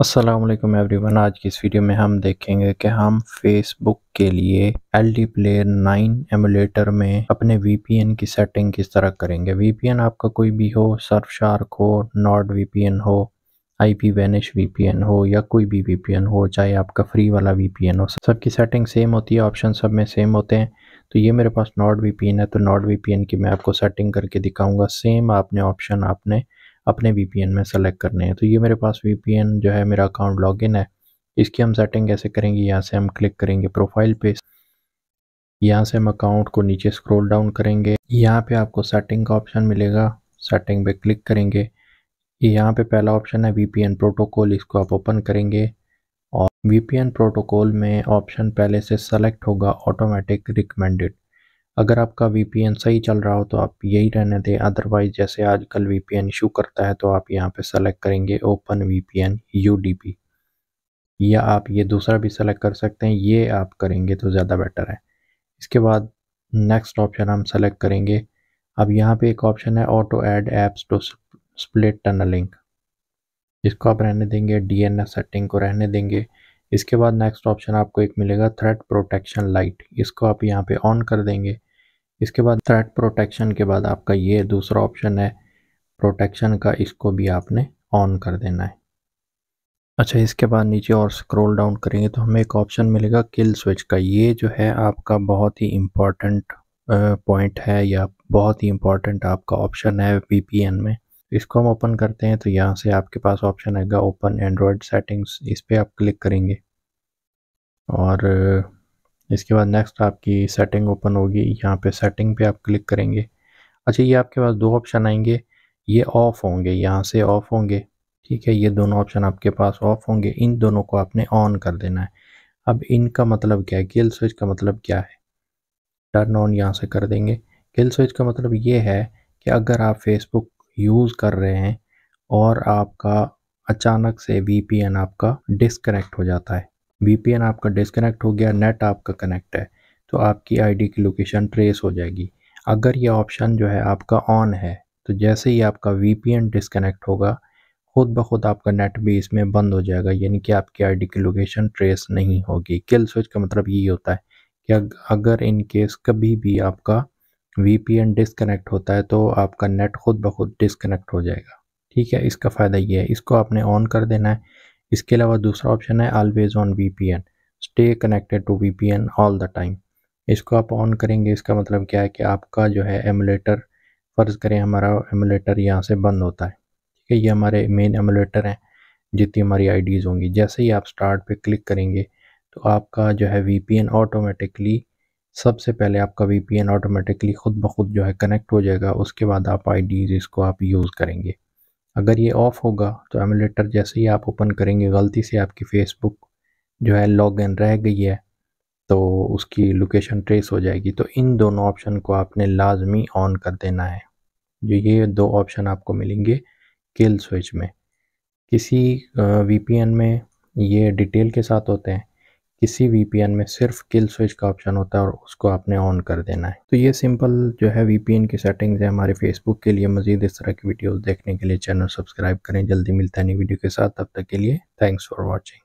Aslam everyone आज की इस वीडियो में हम देखेंगे कि हम फेसबुक के लिए L D player nine emulator में अपने वीपीएन की सेटिंग किस तरह करेंगे वीपीएन आपका कोई भी हो सर्फ शार्क हो नॉट वीपीएन हो आई पी वेनिश वीपीएन हो या कोई भी वीपीएन हो चाहे आपका फ्री वाला वीपीएन हो सबकी सेटिंग सेम होती है ऑप्शन सब में सेम होते हैं तो ये मेरे पास नॉट वीपीएन है तो नॉट वीपीएन की मैं आपको सेटिंग करके दिखाऊंगा सेम आपने ऑप्शन आपने अपने वी में सेलेक्ट करने हैं तो ये मेरे पास वी जो है मेरा अकाउंट लॉग है इसकी हम सेटिंग कैसे करेंगे यहाँ से हम क्लिक करेंगे प्रोफाइल पे यहाँ से हम अकाउंट को नीचे स्क्रॉल डाउन करेंगे यहाँ पे आपको सेटिंग का ऑप्शन मिलेगा सेटिंग पे क्लिक करेंगे यहाँ पे पहला ऑप्शन है वी प्रोटोकॉल इसको आप ओपन करेंगे और वी प्रोटोकॉल में ऑप्शन पहले से सेलेक्ट होगा ऑटोमेटिक रिकमेंडेड अगर आपका वी सही चल रहा हो तो आप यही रहने दें अदरवाइज जैसे आजकल वी पी इशू करता है तो आप यहाँ पे सेलेक्ट करेंगे ओपन वीपीएन पी या आप ये दूसरा भी सेलेक्ट कर सकते हैं ये आप करेंगे तो ज़्यादा बेटर है इसके बाद नेक्स्ट ऑप्शन हम सेलेक्ट करेंगे अब यहाँ पे एक ऑप्शन है auto add apps to split tunneling इसको आप रहने देंगे डी सेटिंग को रहने देंगे इसके बाद नेक्स्ट ऑप्शन आपको एक मिलेगा थ्रेड प्रोटेक्शन लाइट इसको आप यहाँ पे ऑन कर देंगे इसके बाद थ्रेट प्रोटेक्शन के बाद आपका ये दूसरा ऑप्शन है प्रोटेक्शन का इसको भी आपने ऑन कर देना है अच्छा इसके बाद नीचे और स्क्रॉल डाउन करेंगे तो हमें एक ऑप्शन मिलेगा किल स्विच का ये जो है आपका बहुत ही इम्पॉर्टेंट पॉइंट है या बहुत ही इम्पॉर्टेंट आपका ऑप्शन है वी में इसको हम ओपन करते हैं तो यहाँ से आपके पास ऑप्शन आएगा ओपन एंड्रॉयड सेटिंग्स इस पर आप क्लिक करेंगे और इसके बाद नेक्स्ट आपकी सेटिंग ओपन होगी यहाँ पे सेटिंग पे आप क्लिक करेंगे अच्छा ये आपके पास दो ऑप्शन आएंगे ये ऑफ़ होंगे यहाँ से ऑफ़ होंगे ठीक है ये दोनों ऑप्शन आपके पास ऑफ़ होंगे इन दोनों को आपने ऑन कर देना है अब इनका मतलब क्या है किल स्विच का मतलब क्या है टर्न ऑन यहाँ से कर देंगे किल स्विच का मतलब ये है कि अगर आप फेसबुक यूज़ कर रहे हैं और आपका अचानक से वी आपका डिसकनेक्ट हो जाता है वी आपका डिस्कनेक्ट हो गया नेट आपका कनेक्ट है तो आपकी आईडी की लोकेशन ट्रेस हो जाएगी अगर ये ऑप्शन जो है आपका ऑन है तो जैसे ही आपका वी डिस्कनेक्ट होगा खुद ब खुद आपका नेट भी इसमें बंद हो जाएगा यानी कि आपकी आईडी की लोकेशन ट्रेस नहीं होगी किल स्विच का मतलब यही होता है कि अगर इन केस कभी भी आपका एन डिस्कनेक्ट होता है तो आपका नेट खुद ब खुद डिस्कनेक्ट हो जाएगा ठीक है इसका फ़ायदा ये है इसको आपने ऑन कर देना है इसके अलावा दूसरा ऑप्शन है always on we stay connected to we all the time इसको आप ऑन करेंगे इसका मतलब क्या है कि आपका जो है एमुलेटर फ़र्ज़ करें हमारा एमुलेटर यहाँ से बंद होता है ठीक है ये हमारे मेन एमुलेटर हैं जितनी हमारी आईडीज़ होंगी जैसे ही आप स्टार्ट पे क्लिक करेंगे तो आपका जो है वीपीएन ऑटोमेटिकली सबसे पहले आपका वीपीएन ऑटोमेटिकली ख़ुद ब खुद जो है कनेक्ट हो जाएगा उसके बाद आप आईडीज़ इसको आप यूज़ करेंगे अगर ये ऑफ़ होगा तो एमुलेटर जैसे ही आप ओपन करेंगे गलती से आपकी फेसबुक जो है लॉग इन रह गई है तो उसकी लोकेशन ट्रेस हो जाएगी तो इन दोनों ऑप्शन को आपने लाजमी ऑन कर देना है जो ये दो ऑप्शन आपको मिलेंगे किल स्विच में किसी वीपीएन में ये डिटेल के साथ होते हैं किसी वीपीएन में सिर्फ किल स्विच का ऑप्शन होता है और उसको आपने ऑन कर देना है तो ये सिंपल जो है वीपीएन की सेटिंग्स है हमारे फेसबुक के लिए मजीद इस तरह की वीडियोस देखने के लिए चैनल सब्सक्राइब करें जल्दी मिलता है नई वीडियो के साथ तब तक के लिए थैंक्स फॉर वॉचिंग